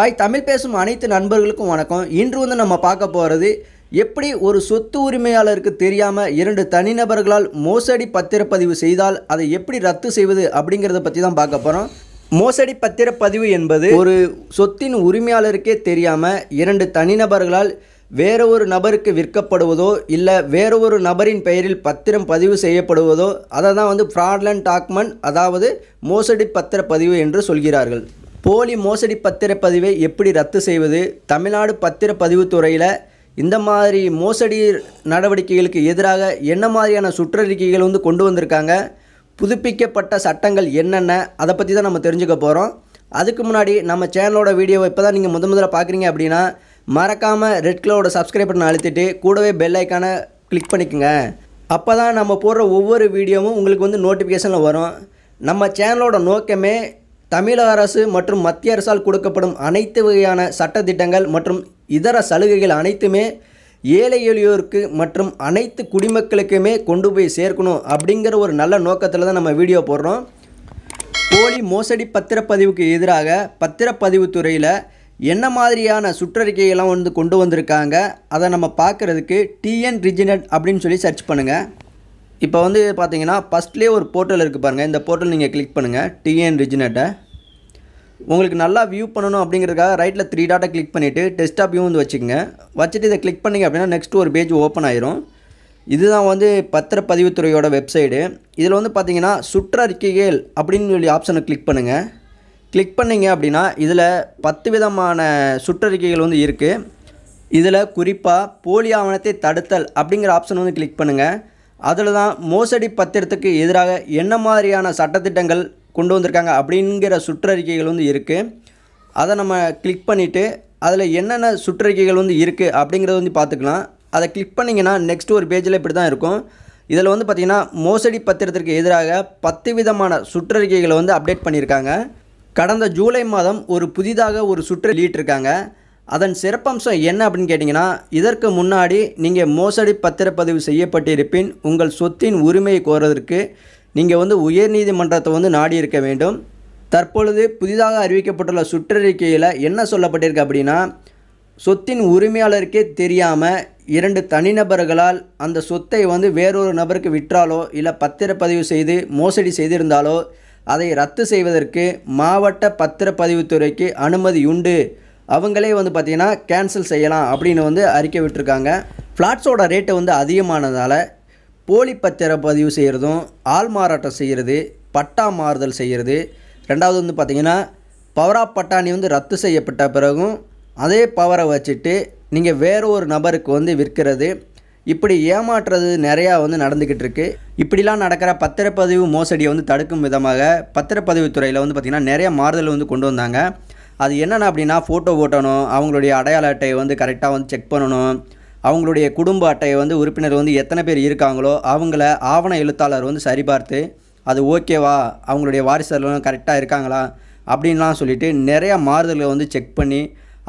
hi Tamil பேசும் அனைத்து நண்பர்களுக்கும் வணக்கம் இன்று வந்து நம்ம பார்க்க போகிறது எப்படி ஒரு சொத்து உரிமையாளருக்கு தெரியாமல் இரண்டு தனிநபர்களால் மோசடி பத்திரப்பதிவு செய்தால் அதை எப்படி ரத்து செய்வது அப்படிங்கிறத பற்றி தான் பார்க்க போகிறோம் மோசடி பத்திரப்பதிவு என்பது ஒரு சொத்தின் உரிமையாளருக்கே தெரியாமல் இரண்டு தனிநபர்களால் வேற ஒரு நபருக்கு விற்கப்படுவதோ இல்லை வேற ஒரு நபரின் பெயரில் பத்திரம் பதிவு செய்யப்படுவதோ அதை தான் வந்து ஃப்ராட்லண்ட் டாக்மெண்ட் அதாவது மோசடி பத்திரப்பதிவு என்று சொல்கிறார்கள் போலி மோசடி பத்திரப்பதிவை எப்படி ரத்து செய்வது தமிழ்நாடு பத்திரப்பதிவு துறையில் இந்த மாதிரி மோசடி நடவடிக்கைகளுக்கு எதிராக என்ன மாதிரியான சுற்றறிக்கைகள் வந்து கொண்டு வந்திருக்காங்க புதுப்பிக்கப்பட்ட சட்டங்கள் என்னென்ன அதை பற்றி தான் நம்ம தெரிஞ்சுக்க போகிறோம் அதுக்கு முன்னாடி நம்ம சேனலோட வீடியோவை இப்போ தான் நீங்கள் முத முதல்ல பார்க்குறீங்க அப்படின்னா மறக்காமல் ரெட் கலரோட சப்ஸ்கிரைப் பட்டன் அழுத்திட்டு கூடவே பெல் ஐக்கானை கிளிக் பண்ணிக்கோங்க அப்போ தான் நம்ம போடுற ஒவ்வொரு வீடியோவும் உங்களுக்கு வந்து நோட்டிஃபிகேஷனில் வரும் நம்ம சேனலோட நோக்கமே தமிழக அரசு மற்றும் மத்திய அரசால் கொடுக்கப்படும் அனைத்து வகையான சட்டத்திட்டங்கள் மற்றும் இதர சலுகைகள் அனைத்துமே ஏழை எளியோருக்கு மற்றும் அனைத்து குடிமக்களுக்குமே கொண்டு போய் சேர்க்கணும் அப்படிங்கிற ஒரு நல்ல நோக்கத்தில் தான் நம்ம வீடியோ போடுறோம் போலி மோசடி பத்திரப்பதிவுக்கு எதிராக பத்திரப்பதிவு துறையில் என்ன மாதிரியான சுற்றறிக்கையெல்லாம் வந்து கொண்டு வந்திருக்காங்க அதை நம்ம பார்க்குறதுக்கு டிஎன் ரிஜினட் அப்படின்னு சொல்லி சர்ச் பண்ணுங்கள் இப்போ வந்து பார்த்தீங்கன்னா ஃபஸ்ட்லேயே ஒரு போர்ட்டல் இருக்குது பாருங்கள் இந்த போர்ட்டல் நீங்கள் கிளிக் பண்ணுங்கள் டிஎன் ரிஜினேட்டை உங்களுக்கு நல்லா வியூ பண்ணணும் அப்படிங்கிறதுக்காக ரைட்டில் த்ரீ டாட்டை கிளிக் பண்ணிவிட்டு டெஸ்டாப் வியூ வந்து வச்சுக்கோங்க வச்சுட்டு இதை கிளிக் பண்ணிங்க அப்படின்னா நெக்ஸ்ட் ஒரு பேஜ் ஓப்பன் ஆயிரும் இதுதான் வந்து பத்திரப்பதிவுத்துறையோட வெப்சைடு இதில் வந்து பார்த்தீங்கன்னா சுற்றறிக்கைகள் அப்படின்னு சொல்லி ஆப்ஷனை கிளிக் பண்ணுங்கள் கிளிக் பண்ணிங்க அப்படின்னா இதில் பத்து விதமான சுற்றறிக்கைகள் வந்து இருக்குது இதில் குறிப்பாக போலி ஆவணத்தை தடுத்தல் அப்படிங்கிற ஆப்ஷன் வந்து கிளிக் பண்ணுங்கள் அதில் தான் மோசடி பத்திரத்துக்கு எதிராக என்ன மாதிரியான சட்டத்திட்டங்கள் கொண்டு வந்திருக்காங்க அப்படிங்கிற சுற்றறிக்கைகள் வந்து இருக்குது அதை நம்ம கிளிக் பண்ணிவிட்டு அதில் என்னென்ன சுற்றறிக்கைகள் வந்து இருக்குது அப்படிங்கிறத வந்து பார்த்துக்கலாம் அதை கிளிக் பண்ணிங்கன்னா நெக்ஸ்ட் ஒரு பேஜில் இப்படி தான் இருக்கும் இதில் வந்து பார்த்திங்கன்னா மோசடி பத்திரத்திற்கு எதிராக பத்து விதமான சுற்றறிக்கைகளை வந்து அப்டேட் பண்ணியிருக்காங்க கடந்த ஜூலை மாதம் ஒரு புதிதாக ஒரு சுற்று வெளியிட்டிருக்காங்க அதன் சிறப்பம்சம் என்ன அப்படின்னு கேட்டிங்கன்னா இதற்கு முன்னாடி நீங்கள் மோசடி பத்திரப்பதிவு செய்யப்பட்டிருப்பின் உங்கள் சொத்தின் உரிமையை கோருவதற்கு நீங்கள் வந்து உயர்நீதிமன்றத்தை வந்து நாடி இருக்க வேண்டும் தற்பொழுது புதிதாக அறிவிக்கப்பட்டுள்ள சுற்றறிக்கையில் என்ன சொல்லப்பட்டிருக்கு அப்படின்னா சொத்தின் உரிமையாளருக்கே தெரியாமல் இரண்டு தனிநபர்களால் அந்த சொத்தை வந்து வேறொரு நபருக்கு விற்றாலோ இல்லை பத்திரப்பதிவு செய்து மோசடி செய்திருந்தாலோ அதை ரத்து செய்வதற்கு மாவட்ட பத்திரப்பதிவுத்துறைக்கு அனுமதி உண்டு அவங்களே வந்து பார்த்திங்கன்னா கேன்சல் செய்யலாம் அப்படின்னு வந்து அறிக்கை விட்டுருக்காங்க ஃப்ளாட்ஸோட ரேட்டு வந்து அதிகமானதால் போலி பத்திர பதிவு செய்கிறதும் ஆள் மாறாட்டம் செய்கிறது பட்டா மாறுதல் செய்கிறது ரெண்டாவது வந்து பார்த்திங்கன்னா பவரா பட்டாணி வந்து ரத்து செய்யப்பட்ட பிறகும் அதே பவரை வச்சுட்டு நீங்கள் வேற ஒரு நபருக்கு வந்து விற்கிறது இப்படி ஏமாற்றுறது நிறையா வந்து நடந்துக்கிட்டு இருக்குது இப்படிலாம் நடக்கிற பத்திரப்பதிவு மோசடியை வந்து தடுக்கும் விதமாக பத்திரப்பதிவுத்துறையில் துறையில் வந்து பார்த்திங்கன்னா நிறைய மாறுதல் வந்து கொண்டு வந்தாங்க அது என்னென்ன அப்படின்னா ஃபோட்டோ ஓட்டணும் அவங்களுடைய அடையாள அட்டையை வந்து கரெக்டாக வந்து செக் பண்ணணும் அவங்களுடைய குடும்ப அட்டையை வந்து உறுப்பினர் வந்து எத்தனை பேர் இருக்காங்களோ அவங்கள ஆவண எழுத்தாளர் வந்து சரிபார்த்து அது ஓகேவா அவங்களுடைய வாரிசுகளும் கரெக்டாக இருக்காங்களா அப்படின்லாம் சொல்லிவிட்டு நிறையா மாறுதல்களை வந்து செக் பண்ணி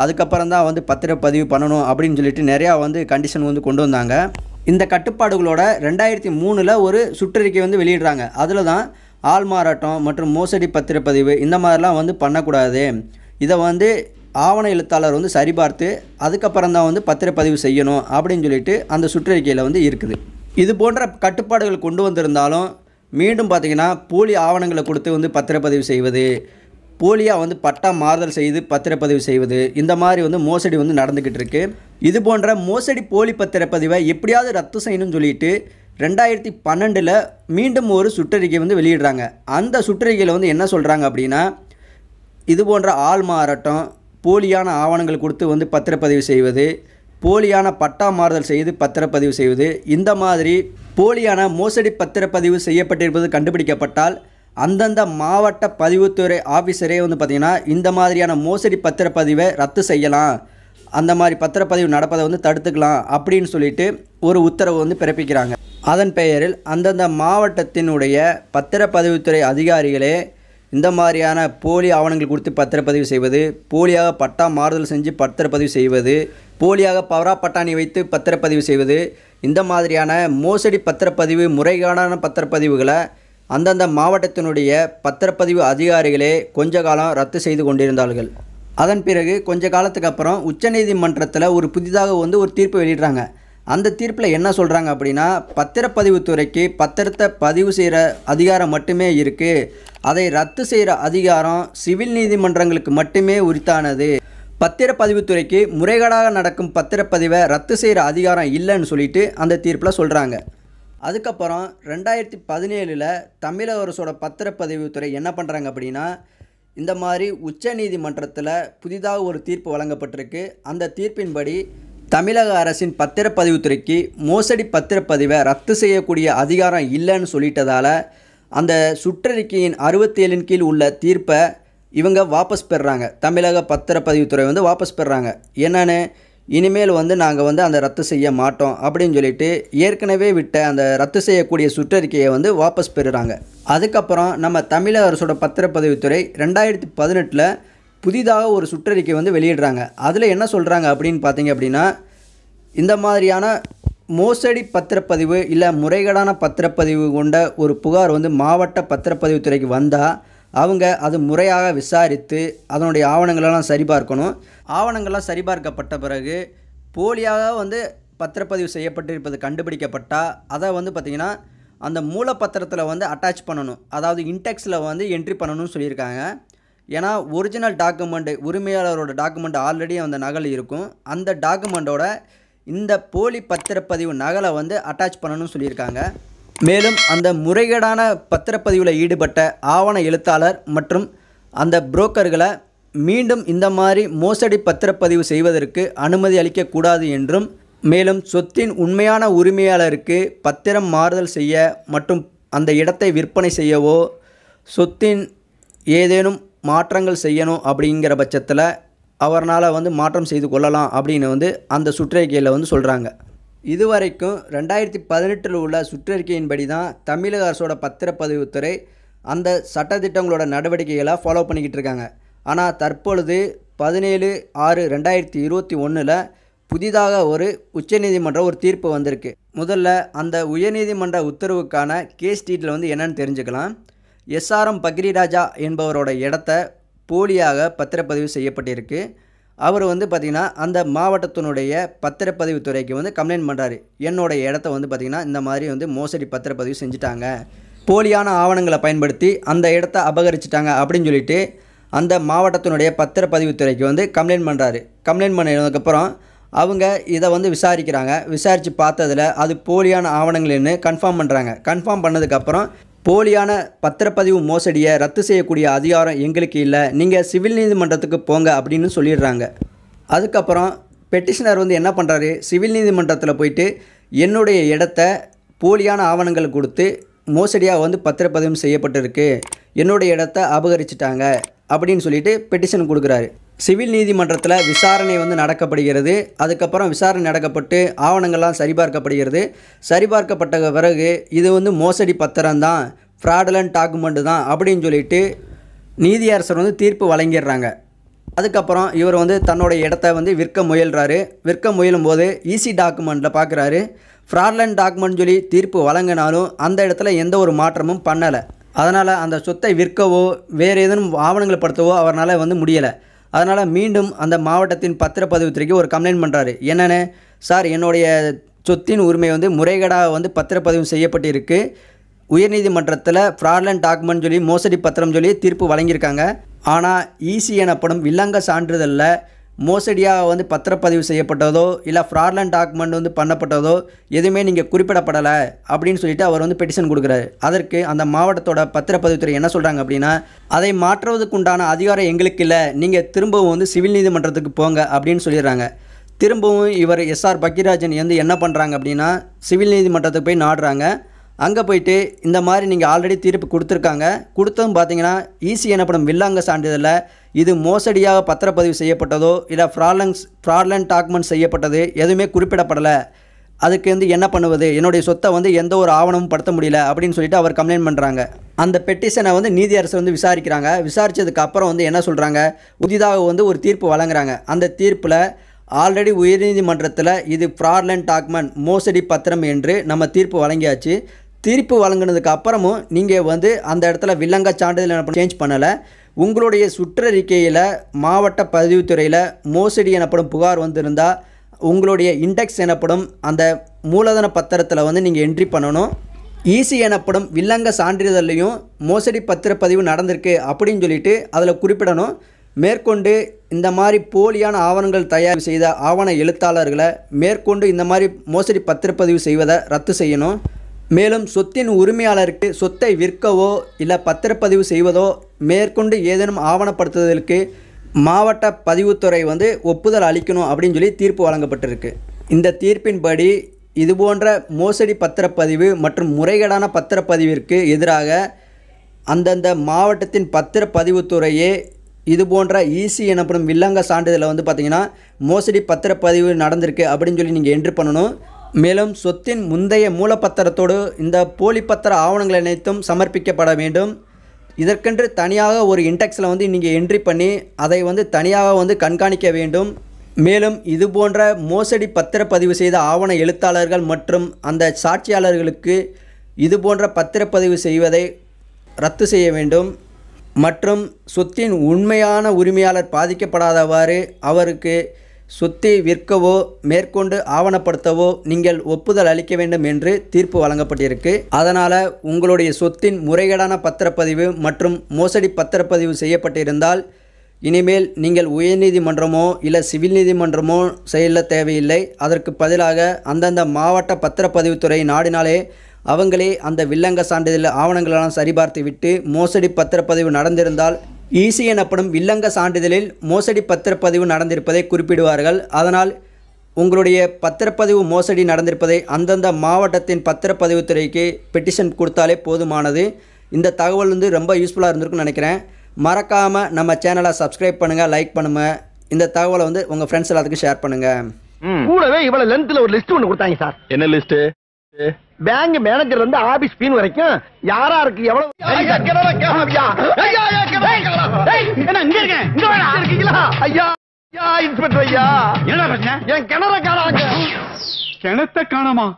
அதுக்கப்புறம் தான் வந்து பத்திரப்பதிவு பண்ணணும் அப்படின்னு சொல்லிட்டு நிறையா வந்து கண்டிஷன் வந்து கொண்டு வந்தாங்க இந்த கட்டுப்பாடுகளோட ரெண்டாயிரத்தி மூணில் ஒரு சுற்றறிக்கை வந்து வெளியிடுறாங்க அதில் தான் ஆள் மாறாட்டம் மற்றும் மோசடி பத்திரப்பதிவு இந்த மாதிரிலாம் வந்து பண்ணக்கூடாது இதை வந்து ஆவண எழுத்தாளர் வந்து சரிபார்த்து அதுக்கப்புறம் தான் வந்து பத்திரப்பதிவு செய்யணும் அப்படின்னு சொல்லிட்டு அந்த சுற்றறிக்கையில் வந்து இருக்குது இது போன்ற கட்டுப்பாடுகள் கொண்டு வந்திருந்தாலும் மீண்டும் பார்த்திங்கன்னா போலி ஆவணங்களை கொடுத்து வந்து பத்திரப்பதிவு செய்வது போலியாக வந்து பட்டா மாறுதல் செய்து பத்திரப்பதிவு செய்வது இந்த மாதிரி வந்து மோசடி வந்து நடந்துக்கிட்டு இருக்குது இது போன்ற மோசடி போலி பத்திரப்பதிவை எப்படியாவது ரத்து செய்யணும்னு சொல்லிட்டு ரெண்டாயிரத்தி பன்னெண்டில் மீண்டும் ஒரு சுற்றறிக்கை வந்து வெளியிடுறாங்க அந்த சுற்றறிக்கையில் வந்து என்ன சொல்கிறாங்க அப்படின்னா இது போன்ற ஆள் மாறாட்டம் போலியான ஆவணங்கள் கொடுத்து வந்து பத்திரப்பதிவு செய்வது போலியான பட்டா மாறுதல் செய்து பத்திரப்பதிவு செய்வது இந்த மாதிரி போலியான மோசடி பத்திரப்பதிவு செய்யப்பட்டிருப்பது கண்டுபிடிக்கப்பட்டால் அந்தந்த மாவட்ட பதிவுத்துறை ஆஃபீஸரே வந்து பார்த்திங்கன்னா இந்த மாதிரியான மோசடி பத்திரப்பதிவை ரத்து செய்யலாம் அந்த மாதிரி பத்திரப்பதிவு நடப்பதை வந்து தடுத்துக்கலாம் அப்படின்னு சொல்லிட்டு ஒரு உத்தரவு வந்து பிறப்பிக்கிறாங்க அதன் பெயரில் அந்தந்த மாவட்டத்தினுடைய பத்திரப்பதிவுத்துறை அதிகாரிகளே இந்த மாதிரியான போலி ஆவணங்கள் கொடுத்து பத்திரப்பதிவு செய்வது போலியாக பட்டா மாறுதல் செஞ்சு பத்திரப்பதிவு செய்வது போலியாக பவரா பட்டாணி வைத்து பத்திரப்பதிவு செய்வது இந்த மாதிரியான மோசடி பத்திரப்பதிவு முறைகேடான பத்திரப்பதிவுகளை அந்தந்த மாவட்டத்தினுடைய பத்திரப்பதிவு அதிகாரிகளே கொஞ்ச காலம் ரத்து செய்து கொண்டிருந்தார்கள் அதன் பிறகு கொஞ்ச காலத்துக்கு அப்புறம் உச்சநீதிமன்றத்தில் ஒரு புதிதாக வந்து ஒரு தீர்ப்பு வெளியிடுறாங்க அந்த தீர்ப்பில் என்ன சொல்கிறாங்க அப்படின்னா பத்திரப்பதிவுத்துறைக்கு பத்திரத்தை பதிவு செய்கிற அதிகாரம் மட்டுமே இருக்குது அதை ரத்து செய்கிற அதிகாரம் சிவில் நீதிமன்றங்களுக்கு மட்டுமே உரித்தானது பத்திரப்பதிவுத்துறைக்கு முறைகேடாக நடக்கும் பத்திரப்பதிவை ரத்து செய்கிற அதிகாரம் இல்லைன்னு சொல்லிட்டு அந்த தீர்ப்பில் சொல்கிறாங்க அதுக்கப்புறம் ரெண்டாயிரத்தி பதினேழில் தமிழக அரசோட பத்திரப்பதிவுத்துறை என்ன பண்ணுறாங்க அப்படின்னா இந்த மாதிரி உச்ச நீதிமன்றத்தில் புதிதாக ஒரு தீர்ப்பு வழங்கப்பட்டிருக்கு அந்த தீர்ப்பின்படி தமிழக அரசின் பத்திரப்பதிவுத்துறைக்கு மோசடி பத்திரப்பதிவை ரத்து செய்யக்கூடிய அதிகாரம் இல்லைன்னு சொல்லிட்டதால் அந்த சுற்றறிக்கையின் அறுபத்தேழின் கீழ் உள்ள தீர்ப்பை இவங்க வாபஸ் பெறுறாங்க தமிழக பத்திரப்பதிவுத்துறை வந்து வாபஸ் பெறுறாங்க என்னென்னு இனிமேல் வந்து நாங்கள் வந்து அந்த ரத்து செய்ய மாட்டோம் அப்படின்னு சொல்லிட்டு ஏற்கனவே விட்ட அந்த ரத்து செய்யக்கூடிய சுற்றறிக்கையை வந்து வாபஸ் பெறுறாங்க அதுக்கப்புறம் நம்ம தமிழக அரசோட பத்திரப்பதிவுத்துறை ரெண்டாயிரத்தி பதினெட்டில் புதிதாக ஒரு சுற்றறிக்கை வந்து வெளியிடுறாங்க அதில் என்ன சொல்கிறாங்க அப்படின்னு பார்த்தீங்க அப்படின்னா இந்த மாதிரியான மோசடி பத்திரப்பதிவு இல்லை முறைகேடான பத்திரப்பதிவு கொண்ட ஒரு புகார் வந்து மாவட்ட பத்திரப்பதிவு துறைக்கு வந்தால் அவங்க அது முறையாக விசாரித்து அதனுடைய ஆவணங்களெல்லாம் சரிபார்க்கணும் ஆவணங்கள்லாம் சரிபார்க்கப்பட்ட பிறகு போலியாக வந்து பத்திரப்பதிவு செய்யப்பட்டிருப்பது கண்டுபிடிக்கப்பட்டால் அதை வந்து பார்த்திங்கன்னா அந்த மூலப்பத்திரத்தில் வந்து அட்டாச் பண்ணணும் அதாவது இன்டெக்ஸில் வந்து என்ட்ரி பண்ணணும்னு சொல்லியிருக்காங்க ஏன்னா ஒரிஜினல் டாக்குமெண்ட்டு உரிமையாளரோட டாக்குமெண்ட் ஆல்ரெடி அந்த நகல் இருக்கும் அந்த டாக்குமெண்ட்டோட இந்த போலி பத்திரப்பதிவு நகலை வந்து அட்டாச் பண்ணணும்னு சொல்லியிருக்காங்க மேலும் அந்த முறைகேடான பத்திரப்பதிவில் ஈடுபட்ட ஆவண எழுத்தாளர் மற்றும் அந்த புரோக்கர்களை மீண்டும் இந்த மாதிரி மோசடி பத்திரப்பதிவு செய்வதற்கு அனுமதி அளிக்கக்கூடாது என்றும் மேலும் சொத்தின் உண்மையான உரிமையாளருக்கு பத்திரம் மாறுதல் செய்ய மற்றும் அந்த இடத்தை விற்பனை செய்யவோ சொத்தின் ஏதேனும் மாற்றங்கள் செய்யணும் அப்படிங்கிற பட்சத்தில் அவரால் வந்து மாற்றம் செய்து கொள்ளலாம் அப்படின்னு வந்து அந்த சுற்றறிக்கையில் வந்து சொல்கிறாங்க இதுவரைக்கும் ரெண்டாயிரத்தி பதினெட்டில் உள்ள சுற்றறிக்கையின்படி தான் தமிழக அரசோட பத்திரப்பதிவுத்துறை அந்த சட்டத்திட்டங்களோட நடவடிக்கைகளை ஃபாலோ பண்ணிக்கிட்டு இருக்காங்க ஆனால் தற்பொழுது பதினேழு ஆறு ரெண்டாயிரத்தி இருபத்தி ஒன்றில் புதிதாக ஒரு உச்சநீதிமன்ற ஒரு தீர்ப்பு வந்திருக்கு முதல்ல அந்த உயர்நீதிமன்ற உத்தரவுக்கான கேஸ் டீட்டில் வந்து என்னென்னு தெரிஞ்சுக்கலாம் எஸ்ஆர்எம் பக்ரிராஜா என்பவரோட இடத்த போலியாக பத்திரப்பதிவு செய்யப்பட்டிருக்கு அவர் வந்து பார்த்திங்கன்னா அந்த மாவட்டத்தினுடைய பத்திரப்பதிவு துறைக்கு வந்து கம்ப்ளைண்ட் பண்ணுறாரு என்னோடய இடத்த வந்து பார்த்திங்கன்னா இந்த மாதிரி வந்து மோசடி பத்திரப்பதிவு செஞ்சுட்டாங்க போலியான ஆவணங்களை பயன்படுத்தி அந்த இடத்த அபகரிச்சிட்டாங்க அப்படின்னு சொல்லிட்டு அந்த மாவட்டத்தினுடைய பத்திரப்பதிவு துறைக்கு வந்து கம்ப்ளைண்ட் பண்ணுறாரு கம்ப்ளைண்ட் பண்ணதுக்கப்புறம் அவங்க இதை வந்து விசாரிக்கிறாங்க விசாரித்து பார்த்ததில் அது போலியான ஆவணங்கள்னு கன்ஃபார்ம் பண்ணுறாங்க கன்ஃபார்ம் பண்ணதுக்கப்புறம் போலியான பத்திரப்பதிவு மோசடியை ரத்து செய்யக்கூடிய அதிகாரம் எங்களுக்கு இல்லை நீங்கள் சிவில் நீதிமன்றத்துக்கு போங்க அப்படின்னு சொல்லிடுறாங்க அதுக்கப்புறம் பெட்டிஷனர் வந்து என்ன பண்ணுறாரு சிவில் நீதிமன்றத்தில் போயிட்டு என்னுடைய இடத்த போலியான ஆவணங்கள் கொடுத்து மோசடியாக வந்து பத்திரப்பதிவு செய்யப்பட்டிருக்கு என்னுடைய இடத்த அபகரிச்சிட்டாங்க அப்படின்னு சொல்லிட்டு பெட்டிஷன் கொடுக்குறாரு சிவில் நீதிமன்றத்தில் விசாரணை வந்து நடக்கப்படுகிறது அதுக்கப்புறம் விசாரணை நடக்கப்பட்டு ஆவணங்கள்லாம் சரிபார்க்கப்படுகிறது சரிபார்க்கப்பட்ட பிறகு இது வந்து மோசடி பத்திரம் தான் ஃப்ராடலன் டாக்குமெண்ட்டு தான் அப்படின்னு சொல்லிட்டு நீதியரசர் வந்து தீர்ப்பு வழங்கிடுறாங்க அதுக்கப்புறம் இவர் வந்து தன்னோட இடத்த வந்து விற்க முயல்கிறாரு விற்க முயலும் போது ஈஸி டாக்குமெண்ட்டில் பார்க்குறாரு ஃப்ராட்லன் டாக்குமெண்ட் சொல்லி தீர்ப்பு வழங்கினாலும் அந்த இடத்துல எந்த ஒரு மாற்றமும் பண்ணலை அதனால் அந்த சொத்தை விற்கவோ வேறு எதுவும் ஆவணங்கள் படுத்தவோ அவரால் வந்து முடியலை அதனால் மீண்டும் அந்த மாவட்டத்தின் பத்திரப்பதிவுத்துறைக்கு ஒரு கம்ப்ளைண்ட் பண்ணுறாரு என்னென்னு சார் என்னுடைய சொத்தின் உரிமை வந்து முறைகேடாக வந்து பத்திரப்பதிவு செய்யப்பட்டிருக்கு உயர்நீதிமன்றத்தில் ஃப்ராட்லண்ட் டாக்குமெண்ட் சொல்லி மோசடி பத்திரம் சொல்லி தீர்ப்பு வழங்கியிருக்காங்க ஆனால் ஈசி e எனப்படும் வில்லங்க சான்றிதழில் மோசடியாக வந்து பத்திரப்பதிவு செய்யப்பட்டதோ இல்லை ஃப்ராட்லண்ட் டாக்குமெண்ட் வந்து பண்ணப்பட்டதோ எதுவுமே நீங்கள் குறிப்பிடப்படலை அப்படின்னு சொல்லிட்டு அவர் வந்து பெட்டிஷன் கொடுக்குறாரு அதற்கு அந்த மாவட்டத்தோட பத்திரப்பதிவுத்துறை என்ன சொல்கிறாங்க அப்படின்னா அதை மாற்றுவதற்குண்டான அதிகாரம் எங்களுக்கு இல்லை நீங்கள் திரும்பவும் வந்து சிவில் நீதிமன்றத்துக்கு போங்க அப்படின்னு சொல்லிடுறாங்க திரும்பவும் இவர் எஸ்ஆர் பக்கிராஜன் வந்து என்ன பண்ணுறாங்க அப்படின்னா சிவில் நீதிமன்றத்துக்கு போய் நாடுறாங்க அங்கே போயிட்டு இந்த மாதிரி நீங்கள் ஆல்ரெடி தீர்ப்பு கொடுத்துருக்காங்க கொடுத்ததும் பார்த்தீங்கன்னா ஈஸி e எனப்படும் வில்லாங்க சான்றிதழில் இது மோசடியாக பத்திரப்பதிவு செய்யப்பட்டதோ இல்லை ஃப்ராட்லன்ஸ் ஃப்ராட்லன் டாக்குமெண்ட் செய்யப்பட்டது எதுவுமே குறிப்பிடப்படலை அதுக்கு வந்து என்ன பண்ணுவது என்னுடைய சொத்தை வந்து எந்த ஒரு ஆவணமும் படுத்த முடியல அப்படின்னு சொல்லிட்டு அவர் கம்ப்ளைண்ட் பண்ணுறாங்க அந்த பெட்டிஷனை வந்து நீதி அரசு வந்து விசாரிக்கிறாங்க விசாரித்ததுக்கு அப்புறம் வந்து என்ன சொல்கிறாங்க புதிதாக வந்து ஒரு தீர்ப்பு வழங்குறாங்க அந்த தீர்ப்பில் ஆல்ரெடி உயர்நீதிமன்றத்தில் இது ஃப்ராட்லண்ட் டாக்குமெண்ட் மோசடி பத்திரம் என்று நம்ம தீர்ப்பு வழங்கியாச்சு தீர்ப்பு வழங்கினதுக்கு அப்புறமும் நீங்கள் வந்து அந்த இடத்துல வில்லங்க சான்றிதழ் எனப்படும் சேஞ்ச் பண்ணலை உங்களுடைய சுற்றறிக்கையில் மாவட்ட பதிவுத்துறையில் மோசடி எனப்படும் புகார் வந்திருந்தால் உங்களுடைய இண்டெக்ஸ் எனப்படும் அந்த மூலதன பத்திரத்தில் வந்து நீங்கள் என்ட்ரி பண்ணணும் ஈசி e எனப்படும் வில்லங்க சான்றிதழ்லையும் மோசடி பத்திரப்பதிவு நடந்திருக்கு அப்படின்னு சொல்லிட்டு அதில் குறிப்பிடணும் மேற்கொண்டு இந்த மாதிரி போலியான ஆவணங்கள் தயார் செய்த ஆவண எழுத்தாளர்களை மேற்கொண்டு இந்த மாதிரி மோசடி பத்திரப்பதிவு செய்வதை ரத்து செய்யணும் மேலும் சொத்தின் உரிமையாளருக்கு சொத்தை விற்கவோ இல்லை பத்திரப்பதிவு செய்வதோ மேற்கொண்டு ஏதேனும் ஆவணப்படுத்துதலுக்கு மாவட்ட பதிவுத்துறை வந்து ஒப்புதல் அளிக்கணும் அப்படின்னு சொல்லி தீர்ப்பு வழங்கப்பட்டிருக்கு இந்த தீர்ப்பின்படி இதுபோன்ற மோசடி பத்திரப்பதிவு மற்றும் முறைகேடான பத்திரப்பதிவிற்கு எதிராக அந்தந்த மாவட்டத்தின் பத்திரப்பதிவுத்துறையே போன்ற ஈசி எனப்படும் வில்லங்க சான்றிதழை வந்து பார்த்திங்கன்னா மோசடி பத்திரப்பதிவு நடந்திருக்கு அப்படின்னு சொல்லி நீங்கள் என்ட்ரு பண்ணணும் மேலும் சொத்தின் முந்தைய மூலப்பத்திரத்தோடு இந்த போலி பத்திர ஆவணங்கள் அனைத்தும் சமர்ப்பிக்கப்பட வேண்டும் இதற்கென்று தனியாக ஒரு இன்டெக்ஸில் வந்து நீங்கள் என்ட்ரி பண்ணி அதை வந்து தனியாக வந்து கண்காணிக்க வேண்டும் மேலும் இது போன்ற மோசடி பத்திரப்பதிவு செய்த ஆவண எழுத்தாளர்கள் மற்றும் அந்த சாட்சியாளர்களுக்கு இது போன்ற பத்திரப்பதிவு செய்வதை ரத்து செய்ய வேண்டும் மற்றும் சொத்தின் உண்மையான உரிமையாளர் பாதிக்கப்படாதவாறு அவருக்கு சொத்தை விற்கவோ மேற்கொண்டு ஆவணப்படுத்தவோ நீங்கள் ஒப்புதல் அளிக்க வேண்டும் என்று தீர்ப்பு வழங்கப்பட்டிருக்கு அதனால் உங்களுடைய சொத்தின் முறைகேடான பத்திரப்பதிவு மற்றும் மோசடி பத்திரப்பதிவு செய்யப்பட்டிருந்தால் இனிமேல் நீங்கள் உயர்நீதிமன்றமோ இல்லை சிவில் நீதிமன்றமோ செயல தேவையில்லை அதற்கு பதிலாக அந்தந்த மாவட்ட பத்திரப்பதிவுத்துறை நாடினாலே அவங்களே அந்த வில்லங்க சான்றிதழ் ஆவணங்களெல்லாம் சரிபார்த்து விட்டு மோசடி பத்திரப்பதிவு நடந்திருந்தால் ஈசி எனப்படும் வில்லங்க சான்றிதழில் மோசடி பத்திரப்பதிவு நடந்திருப்பதை குறிப்பிடுவார்கள் அதனால் உங்களுடைய பத்திரப்பதிவு மோசடி நடந்திருப்பதை அந்தந்த மாவட்டத்தின் பத்திரப்பதிவு துறைக்கு பெட்டிஷன் கொடுத்தாலே போதுமானது இந்த தகவல் வந்து ரொம்ப யூஸ்ஃபுல்லாக இருந்திருக்குன்னு நினைக்கிறேன் மறக்காமல் நம்ம சேனலை சப்ஸ்கிரைப் பண்ணுங்கள் லைக் பண்ணுங்கள் இந்த தகவலை வந்து உங்கள் ஃப்ரெண்ட்ஸ் எல்லாத்துக்கும் ஷேர் பண்ணுங்கள் கூடவே இவ்வளோ லென்த்தில் ஒரு லிஸ்ட் ஒன்று கொடுத்தாங்க சார் என்ன லிஸ்ட்டு பேங்க் மேனேஜர் இருந்து ஆபீஸ் பீன் வரைக்கும் யாரா இருக்கு எவ்வளவு இங்க இருக்கேன் இங்க இருக்கீங்களா ஐயா ஐயா இன்ஸ்பெக்டர் ஐயா என்ன பிரச்சனை என் கிணற காணாங்க கிணத்த காணாமா